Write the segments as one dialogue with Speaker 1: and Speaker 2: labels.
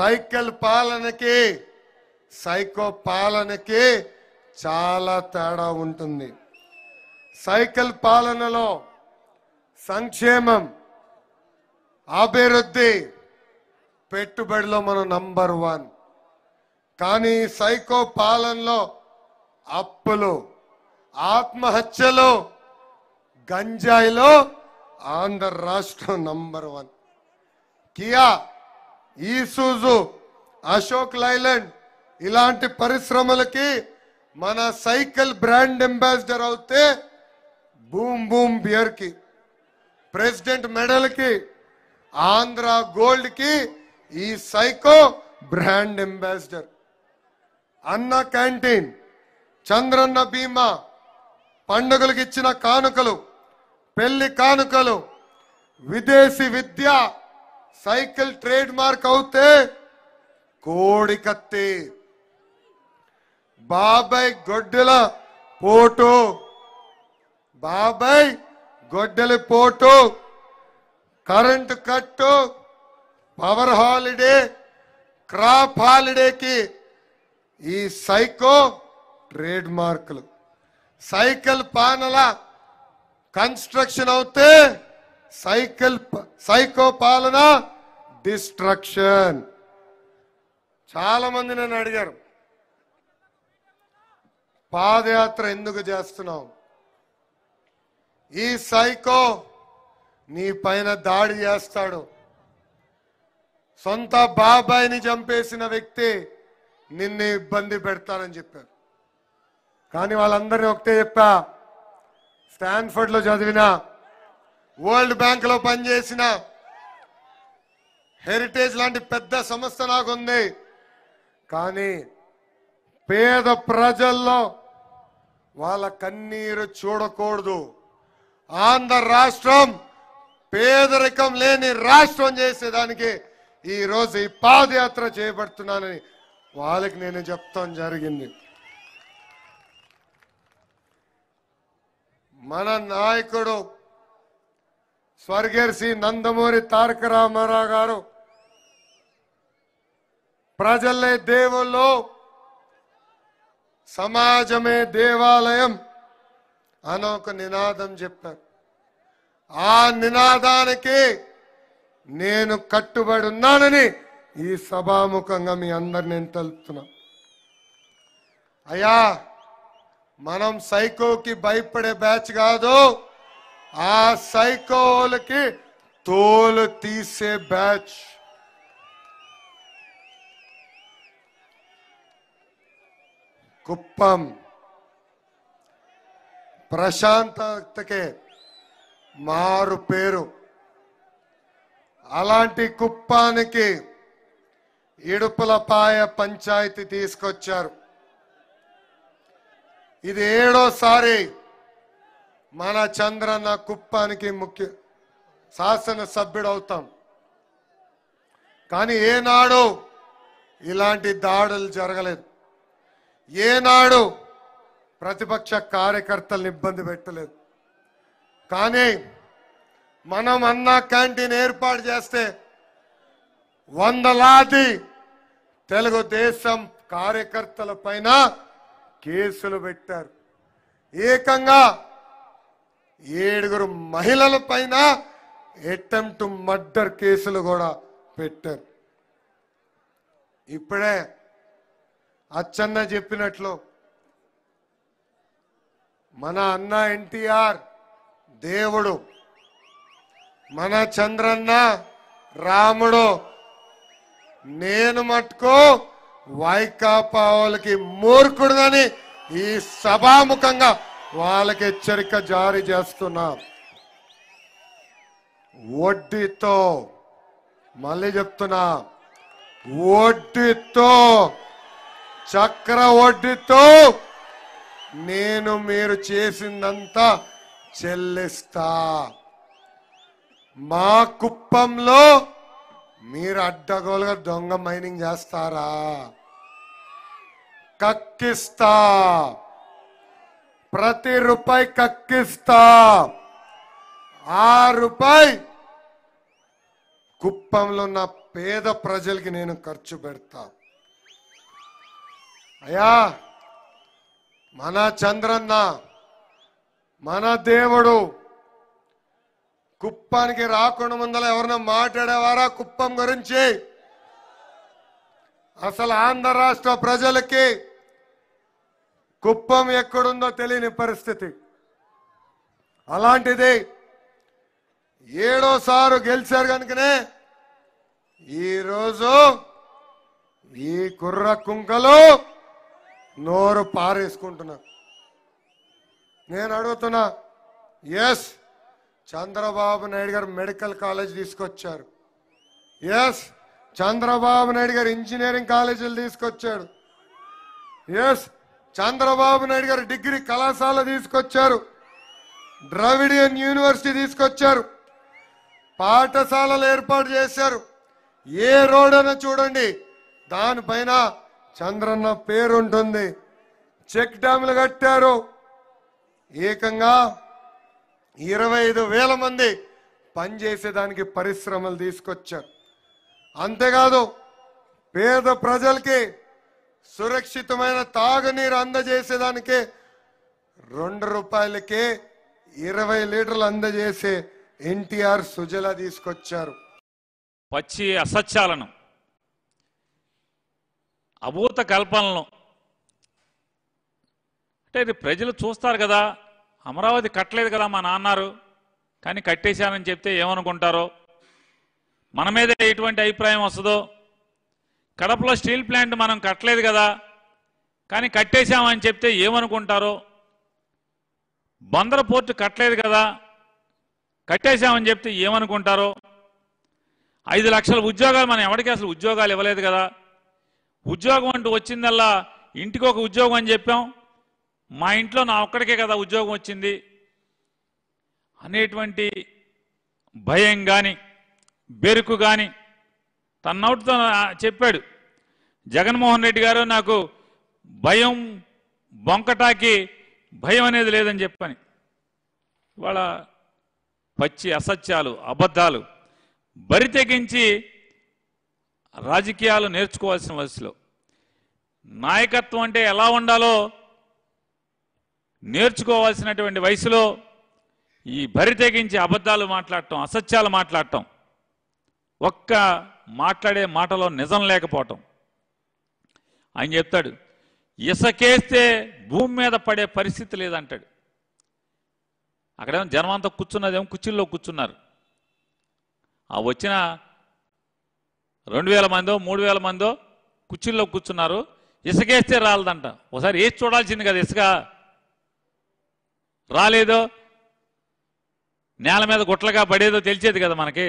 Speaker 1: cycle పాలనకి psycho పాలనకి చాలా తేడా ఉంటుంది సైకిల్ పాలనలో సంక్షేమం అభివృద్ధి పెట్టుబడిలో మనం నంబర్ వన్ కానీ సైకో పాలనలో అప్పులు ఆత్మహత్యలు గంజాయిలో ఆంధ్ర రాష్ట్రం number one Kia Isuzu Ashok Leyland ఇలాంటి పరిశ్రమలకి మన సైకిల్ బ్రాండ్ అంబాసిడర్ అవుతే బూమ్ బూమ్ బియర్కి ప్రెసిడెంట్ మెడల్కి ఆంధ్ర గోల్డ్కి ఈ psycho brand ambassador Anna canteen Chandranna Bima పండుగలకు ఇచ్చిన కానుకలు పెళ్లి కానుకలు విదేశీ విద్య సైకిల్ ట్రేడ్ మార్క్ అవుతే కత్తి బాబాయ్ గొడ్డెల పోటు బాబాయ్ గొడ్డెల పోటు కరెంటు కట్టు పవర్ హాలిడే క్రాప్ హాలిడేకి ఈ సైకో ట్రేడ్ మార్కులు సైకిల్ పానల కన్స్ట్రక్షన్ అవుతే సైకిల్ సైకో పాలన డిస్ట్రక్షన్ చాలా మంది నన్ను అడిగారు పాదయాత్ర ఎందుకు చేస్తున్నావు ఈ సైకో నీ పైన దాడి చేస్తాడు సొంత బాబాయిని చంపేసిన వ్యక్తి నిన్ను ఇబ్బంది పెడతానని చెప్పారు కానీ వాళ్ళందరినీ ఒకటే చెప్పా లో చదివినా వరల్డ్ లో పనిచేసిన హెరిటేజ్ లాంటి పెద్ద సంస్థ నాకుంది కానీ పేద ప్రజల్లో వాళ్ళ కన్నీరు చూడకూడదు ఆంధ్ర రాష్ట్రం పేదరికం లేని రాష్ట్రం చేసేదానికి ఈరోజు ఈ పాదయాత్ర చేపడుతున్నానని వాళ్ళకి నేను చెప్తాం జరిగింది మన నాయకుడు స్వర్గీయ శ్రీ నందమూరి తారక రామారావు గారు ప్రజలే దేవుళ్ళు సమాజమే దేవాలయం అని ఒక నినాదం చెప్పారు ఆ నినాదానికి నేను కట్టుబడి ఉన్నానని ఈ సభాముఖంగా మీ అందరు నేను తెలుపుతున్నా అయ్యా మనం సైకోకి భయపడే బ్యాచ్ కాదు ఆ సైకోలకి తోలు తీసే బ్యాచ్ కుప్పం ప్రశాంతతకే మారు పేరు అలాంటి కుప్పానికి ఇడుపులపాయ పంచాయతీ తీసుకొచ్చారు ఇది ఏడోసారి మన చంద్రన్న కుప్పానికి ముఖ్య సభ్యుడు అవుతాం కానీ ఏనాడు ఇలాంటి దాడులు జరగలేదు ఏనాడు ప్రతిపక్ష కార్యకర్తలను ఇబ్బంది పెట్టలేదు కానీ మనం అన్నా క్యాంటీన్ ఏర్పాటు చేస్తే వందలాది తెలుగుదేశం కార్యకర్తల పైన కేసులు పెట్టారు ఏకంగా ఏడుగురు మహిళల పైన అటెంప్ట్ మర్డర్ కేసులు కూడా పెట్టారు ఇప్పుడే అచ్చన్న చెప్పినట్లు మన అన్న ఎన్టీఆర్ దేవుడు మన చంద్రన్న రాముడు నేను మట్టుకు వైకాపా వాళ్ళకి కానీ ఈ సభాముఖంగా వాళ్ళకి హెచ్చరిక జారీ చేస్తున్నా వడ్డీతో మళ్ళీ చెప్తున్నా వడ్డీతో చక్ర వడ్డీతో నేను మీరు చేసిందంతా చెల్లిస్తా మా కుప్పంలో మీరు అడ్డగోలుగా దొంగ మైనింగ్ చేస్తారా కక్కిస్తా ప్రతి రూపాయి కక్కిస్తా ఆ రూపాయి కుప్పంలో ఉన్న పేద ప్రజలకి నేను ఖర్చు పెడతా అయ్యా మన చంద్రన్న మన దేవుడు కుప్పానికి రాకుండా ముందర ఎవరన్నా మాట్లాడేవారా కుప్పం గురించి అసలు ఆంధ్ర రాష్ట్ర ప్రజలకి కుప్పం ఎక్కడుందో తెలియని పరిస్థితి అలాంటిది ఏడోసారు గెలిచారు కనుకనే ఈరోజు ఈ కుర్ర కుంకలు నోరు పారేసుకుంటున్నా నేను అడుగుతున్నా ఎస్ చంద్రబాబు నాయుడు గారు మెడికల్ కాలేజ్ తీసుకొచ్చారు ఎస్ చంద్రబాబు నాయుడు గారు ఇంజనీరింగ్ కాలేజీలు తీసుకొచ్చాడు ఎస్ చంద్రబాబు నాయుడు గారు డిగ్రీ కళాశాల తీసుకొచ్చారు ద్రవిడియన్ యూనివర్సిటీ తీసుకొచ్చారు పాఠశాలలు ఏర్పాటు చేశారు ఏ రోడ్ అయినా చూడండి దానిపైన చంద్రన్న పేరు ఉంటుంది చెక్ డ్యామ్లు కట్టారు ఏకంగా ఇరవై ఐదు వేల మంది పనిచేసేదానికి పరిశ్రమలు తీసుకొచ్చారు అంతేకాదు పేద ప్రజలకి సురక్షితమైన తాగునీరు అందజేసేదానికి రెండు రూపాయలకే ఇరవై లీటర్లు అందజేసే ఎన్టీఆర్ సుజల తీసుకొచ్చారు
Speaker 2: పచ్చి అసత్యాలను అభూత కల్పనలను అంటే ఇది ప్రజలు చూస్తారు కదా అమరావతి కట్టలేదు కదా మా నాన్నారు కానీ కట్టేశానని చెప్తే ఏమనుకుంటారో మన మీద ఎటువంటి అభిప్రాయం వస్తుందో కడపలో స్టీల్ ప్లాంట్ మనం కట్టలేదు కదా కానీ కట్టేశామని చెప్తే ఏమనుకుంటారో బందర పోర్టు కట్టలేదు కదా కట్టేశామని చెప్తే ఏమనుకుంటారో ఐదు లక్షల ఉద్యోగాలు మనం ఎవరికి అసలు ఉద్యోగాలు ఇవ్వలేదు కదా ఉద్యోగం అంటూ వచ్చిందల్లా ఇంటికి ఒక ఉద్యోగం అని చెప్పాం మా ఇంట్లో నా ఒక్కడికే కదా ఉద్యోగం వచ్చింది అనేటువంటి భయం కానీ బెరుకు కానీ తన్నవుటితో చెప్పాడు జగన్మోహన్ రెడ్డి గారు నాకు భయం బొంకటాకి భయం అనేది లేదని చెప్పని వాళ్ళ పచ్చి అసత్యాలు అబద్ధాలు బరి తెగించి రాజకీయాలు నేర్చుకోవాల్సిన వయసులో నాయకత్వం అంటే ఎలా ఉండాలో నేర్చుకోవాల్సినటువంటి వయసులో ఈ బరి తెగించి అబద్ధాలు మాట్లాడటం అసత్యాలు మాట్లాడటం ఒక్క మాట్లాడే మాటలో నిజం లేకపోవటం ఆయన చెప్తాడు ఇసకేస్తే భూమి మీద పడే పరిస్థితి లేదంటాడు అక్కడేమో జనం అంతా కూర్చున్నదేమో కుర్చీల్లో కూర్చున్నారు ఆ వచ్చిన రెండు వేల మందో మూడు వేల మందో కుర్చీల్లో కూర్చున్నారు ఇసుకేస్తే రాలేదంట ఒకసారి ఏ చూడాల్సింది కదా ఇసుక రాలేదో నేల మీద గుట్లగా పడేదో తెలిసేది కదా మనకి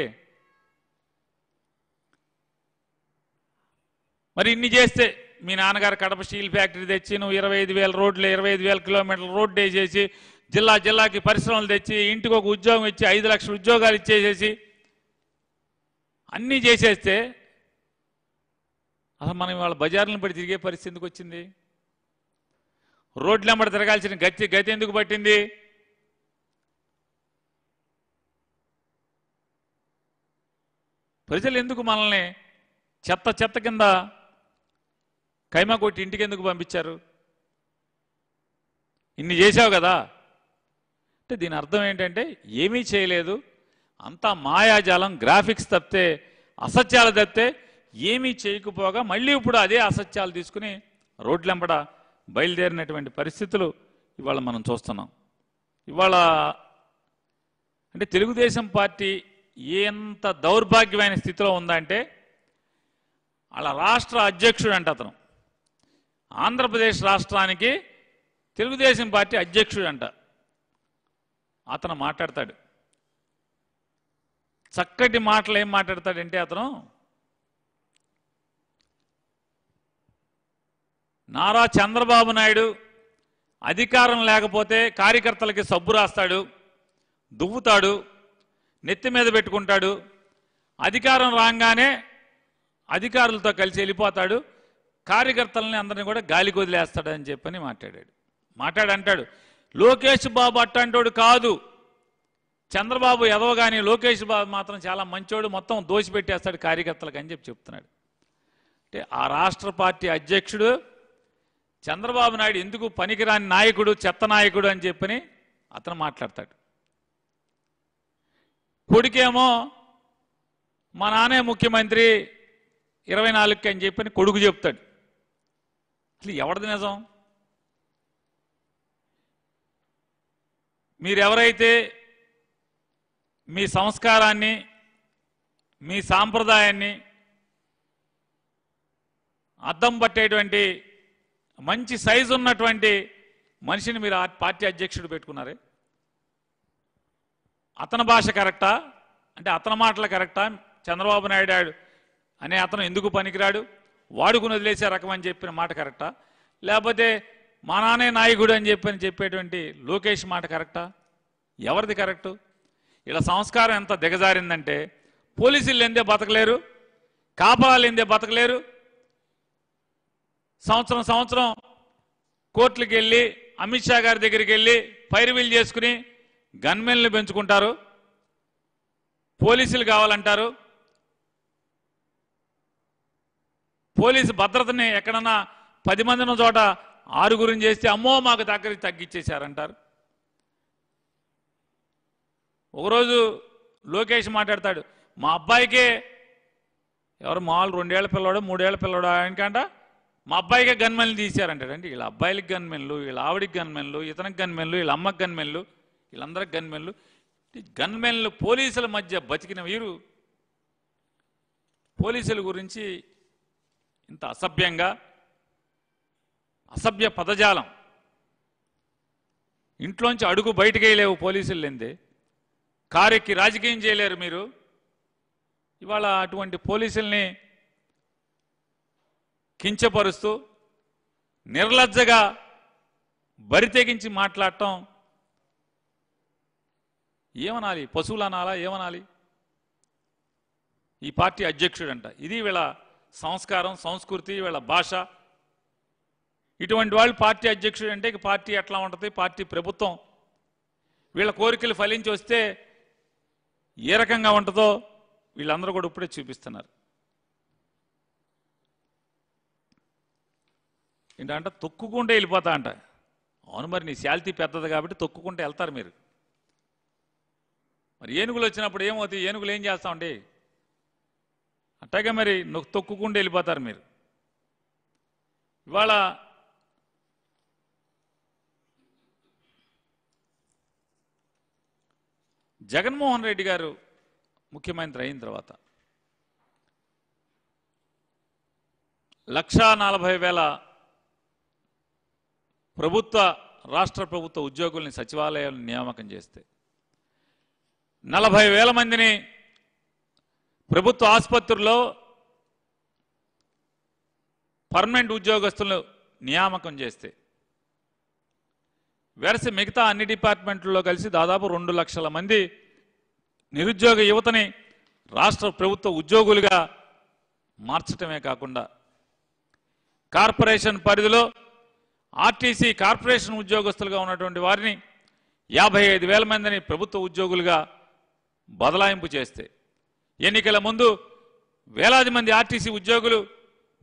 Speaker 2: మరి ఇన్ని చేస్తే మీ నాన్నగారు కడప స్టీల్ ఫ్యాక్టరీ తెచ్చి నువ్వు ఇరవై ఐదు వేల రోడ్లు ఇరవై ఐదు వేల కిలోమీటర్లు రోడ్డు వేసేసి జిల్లా జిల్లాకి పరిశ్రమలు తెచ్చి ఇంటికి ఒక ఉద్యోగం ఇచ్చి ఐదు లక్షల ఉద్యోగాలు ఇచ్చేసేసి అన్నీ చేసేస్తే అసలు మనం వాళ్ళ బజార్లను బట్టి తిరిగే పరిస్థితి ఎందుకు వచ్చింది రోడ్ల వెంబడి తిరగాల్సిన గతి గతి ఎందుకు పట్టింది ప్రజలు ఎందుకు మనల్ని చెత్త చెత్త కింద ఖైమా కొట్టి ఇంటికి ఎందుకు పంపించారు ఇన్ని చేశావు కదా అంటే దీని అర్థం ఏంటంటే ఏమీ చేయలేదు అంతా మాయాజాలం గ్రాఫిక్స్ తప్పితే అసత్యాలు తప్పితే ఏమీ చేయకపోగా మళ్ళీ ఇప్పుడు అదే అసత్యాలు తీసుకుని రోడ్లెంబడ బయలుదేరినటువంటి పరిస్థితులు ఇవాళ మనం చూస్తున్నాం ఇవాళ అంటే తెలుగుదేశం పార్టీ ఎంత దౌర్భాగ్యమైన స్థితిలో ఉందంటే వాళ్ళ రాష్ట్ర అధ్యక్షుడు అంటే అతను ఆంధ్రప్రదేశ్ రాష్ట్రానికి తెలుగుదేశం పార్టీ అధ్యక్షుడు అంట అతను మాట్లాడతాడు చక్కటి మాటలు ఏం మాట్లాడతాడంటే అతను నారా చంద్రబాబు నాయుడు అధికారం లేకపోతే కార్యకర్తలకి సబ్బు రాస్తాడు దువ్వుతాడు నెత్తి మీద పెట్టుకుంటాడు అధికారం రాగానే అధికారులతో కలిసి వెళ్ళిపోతాడు కార్యకర్తలని అందరినీ కూడా గాలికి వదిలేస్తాడని చెప్పని మాట్లాడాడు మాట్లాడంటాడు లోకేష్ బాబు అట్టంటోడు కాదు చంద్రబాబు ఎదవగాని లోకేష్ బాబు మాత్రం చాలా మంచోడు మొత్తం దోషిపెట్టేస్తాడు కార్యకర్తలకు అని చెప్పి చెప్తున్నాడు అంటే ఆ రాష్ట్ర పార్టీ అధ్యక్షుడు చంద్రబాబు నాయుడు ఎందుకు పనికిరాని నాయకుడు చెత్త నాయకుడు అని చెప్పని అతను మాట్లాడతాడు కొడుకేమో మా నానే ముఖ్యమంత్రి ఇరవై నాలుగుకి అని చెప్పని కొడుకు చెప్తాడు ఇట్లా ఎవరిది నిజం మీరెవరైతే మీ సంస్కారాన్ని మీ సాంప్రదాయాన్ని అద్దం పట్టేటువంటి మంచి సైజు ఉన్నటువంటి మనిషిని మీరు పార్టీ అధ్యక్షుడు పెట్టుకున్నారే అతని భాష కరెక్టా అంటే అతని మాటలు కరెక్టా చంద్రబాబు నాయుడు అనే అతను ఎందుకు పనికిరాడు వాడుకుని వదిలేసే రకం అని చెప్పిన మాట కరెక్టా లేకపోతే మా నానే నాయకుడు అని చెప్పని చెప్పేటువంటి లోకేష్ మాట కరెక్టా ఎవరిది కరెక్టు ఇలా సంస్కారం ఎంత దిగజారిందంటే పోలీసులు ఎందే బతకలేరు కాపలాలు ఎందే బతకలేరు సంవత్సరం సంవత్సరం కోర్టులకు వెళ్ళి అమిత్ షా గారి దగ్గరికి వెళ్ళి ఫైర్వీల్ చేసుకుని గన్మెన్లు పెంచుకుంటారు పోలీసులు కావాలంటారు పోలీసు భద్రతని ఎక్కడన్నా పది మంది ఉన్న చోట ఆరుగురిని చేస్తే అమ్మో మాకు దగ్గర తగ్గించేశారంటారు ఒకరోజు లోకేష్ మాట్లాడతాడు మా అబ్బాయికే ఎవరు మామూలు రెండేళ్ల పిల్లవాడు మూడేళ్ల పిల్లవాడు ఆయనకంట మా అబ్బాయికే గన్మెన్లు తీశారంటాడండి వీళ్ళ అబ్బాయిలకు గన్మెన్లు వీళ్ళ ఆవిడికి గన్మెన్లు ఇతనికి గన్మెన్లు వీళ్ళ అమ్మకి గన్మెన్లు వీళ్ళందరికి గన్మెన్లు గన్మెన్లు పోలీసుల మధ్య బతికిన వీరు పోలీసుల గురించి ఇంత అసభ్యంగా అసభ్య పదజాలం ఇంట్లోంచి అడుగు బయటికి వేయలేవు పోలీసులు లేనిదే కారెక్కి రాజకీయం చేయలేరు మీరు ఇవాళ అటువంటి పోలీసుల్ని కించపరుస్తూ నిర్లజ్జగా బరితెగించి మాట్లాడటం ఏమనాలి పశువులు అనాలా ఏమనాలి ఈ పార్టీ అధ్యక్షుడంట ఇది వీళ్ళ సంస్కారం సంస్కృతి వీళ్ళ భాష ఇటువంటి వాళ్ళు పార్టీ అధ్యక్షుడు అంటే పార్టీ ఎట్లా ఉంటుంది పార్టీ ప్రభుత్వం వీళ్ళ కోరికలు ఫలించి వస్తే ఏ రకంగా ఉంటుందో వీళ్ళందరూ కూడా ఇప్పుడే చూపిస్తున్నారు ఏంటంటే తొక్కుకుంటే వెళ్ళిపోతా అంట అవును మరి నీ శాలిటీ పెద్దది కాబట్టి తొక్కుకుంటే వెళ్తారు మీరు మరి ఏనుగులు వచ్చినప్పుడు ఏమవుతాయి ఏనుగులు ఏం చేస్తామండి అట్టాగే మరి నొక్కు తొక్కుకుండా వెళ్ళిపోతారు మీరు ఇవాళ జగన్మోహన్ రెడ్డి గారు ముఖ్యమంత్రి అయిన తర్వాత లక్షా నలభై వేల ప్రభుత్వ రాష్ట్ర ప్రభుత్వ ఉద్యోగుల్ని సచివాలయాలను నియామకం చేస్తే నలభై వేల మందిని ప్రభుత్వ ఆసుపత్రుల్లో పర్మనెంట్ ఉద్యోగస్తులను నియామకం చేస్తే వెరసి మిగతా అన్ని డిపార్ట్మెంట్లలో కలిసి దాదాపు రెండు లక్షల మంది నిరుద్యోగ యువతని రాష్ట్ర ప్రభుత్వ ఉద్యోగులుగా మార్చటమే కాకుండా కార్పొరేషన్ పరిధిలో ఆర్టీసీ కార్పొరేషన్ ఉద్యోగస్తులుగా ఉన్నటువంటి వారిని యాభై ఐదు వేల మందిని ప్రభుత్వ ఉద్యోగులుగా బదలాయింపు చేస్తే ఎన్నికల ముందు వేలాది మంది ఆర్టీసీ ఉద్యోగులు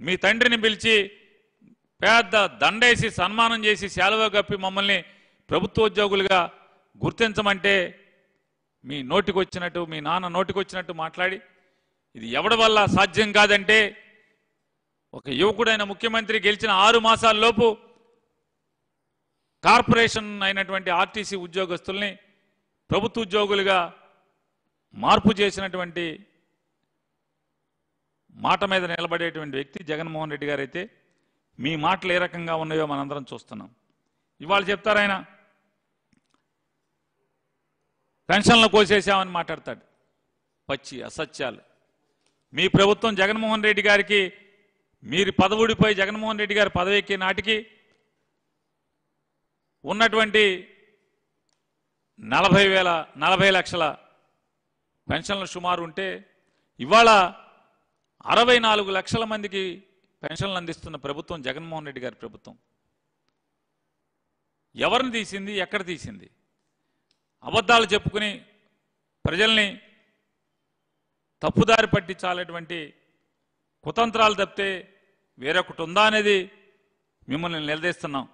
Speaker 2: మీ తండ్రిని పిలిచి పెద్ద దండేసి సన్మానం చేసి శాలువ కప్పి మమ్మల్ని ప్రభుత్వ ఉద్యోగులుగా గుర్తించమంటే మీ నోటికొచ్చినట్టు మీ నాన్న నోటికొచ్చినట్టు మాట్లాడి ఇది ఎవడి వల్ల సాధ్యం కాదంటే ఒక యువకుడైన ముఖ్యమంత్రి గెలిచిన ఆరు మాసాల్లోపు కార్పొరేషన్ అయినటువంటి ఆర్టీసీ ఉద్యోగస్తుల్ని ప్రభుత్వ ఉద్యోగులుగా మార్పు చేసినటువంటి మాట మీద నిలబడేటువంటి వ్యక్తి జగన్మోహన్ రెడ్డి గారైతే మీ మాటలు ఏ రకంగా ఉన్నాయో మనందరం చూస్తున్నాం ఇవాళ చెప్తారాయన పెన్షన్లు కోసేసామని మాట్లాడతాడు పచ్చి అసత్యాలు మీ ప్రభుత్వం జగన్మోహన్ రెడ్డి గారికి మీరు పదవుడిపై జగన్మోహన్ రెడ్డి గారు పదవెక్కే నాటికి ఉన్నటువంటి నలభై వేల నలభై లక్షల పెన్షన్లు సుమారు ఉంటే ఇవాళ అరవై నాలుగు లక్షల మందికి పెన్షన్లు అందిస్తున్న ప్రభుత్వం జగన్మోహన్ రెడ్డి గారి ప్రభుత్వం ఎవరిని తీసింది ఎక్కడ తీసింది అబద్ధాలు చెప్పుకుని ప్రజల్ని తప్పుదారి పట్టించాలటువంటి కుతంత్రాలు తప్పితే వేరొకటి ఉందా అనేది మిమ్మల్ని నిలదీస్తున్నాం